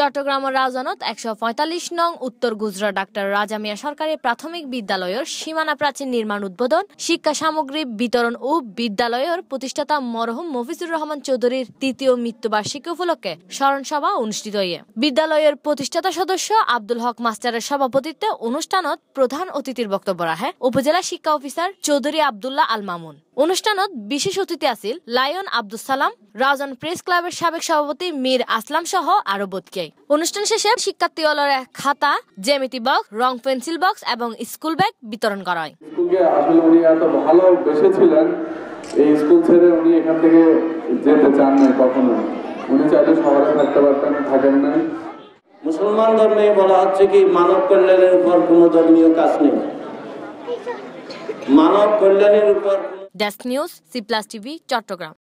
চট্টগ্রাম রাজনত একশো পঁয়তাল্লিশ নং উত্তর গুজরা ডাক্তার রাজা মিয়া সরকারি প্রাথমিক বিদ্যালয়ের সীমানা প্রাচীন নির্মাণ উদ্বোধন শিক্ষা সামগ্রী বিতরণ ও বিদ্যালয়ের প্রতিষ্ঠাতা মরহুম মফিজুর রহমান চৌধুরীর তৃতীয় মৃত্যুবার্ষিকী উপলক্ষে স্মরণসভা অনুষ্ঠিত হয়ে বিদ্যালয়ের প্রতিষ্ঠাতা সদস্য আব্দুল হক মাস্টারের সভাপতিত্বে অনুষ্ঠানত প্রধান অতিথির বক্তব্য রাখে উপজেলা শিক্ষা অফিসার চৌধুরী আবদুল্লাহ আল মামুন অনুষ্ঠানত বিশেষ অতিথি আছিল লায়ন আব্দুল সালাম রাজন প্রেস ক্লাবের সাবেক সভাপতি মীর আসলাম সহ আরো বোধকে অনুষ্ঠান শেষে শিক্ষার্থী খাতা জ্যামিতি বক্স রং পেন্সিল বক্স এবং স্কুল ব্যাগ বিতরণ করা হয় আসলে উনি এত এই স্কুল ছেড়ে উনি এখান থেকে যেতে চান না কখনো উনি চাইলে থাকতে পারতেন থাকেন না মুসলমান ধর্মে বলা হচ্ছে কি মানব কল্যাণের উপর কোনো ধর্মীয় কাজ নেই মানব কল্যাণের উপর desk news C plus TV Chittagong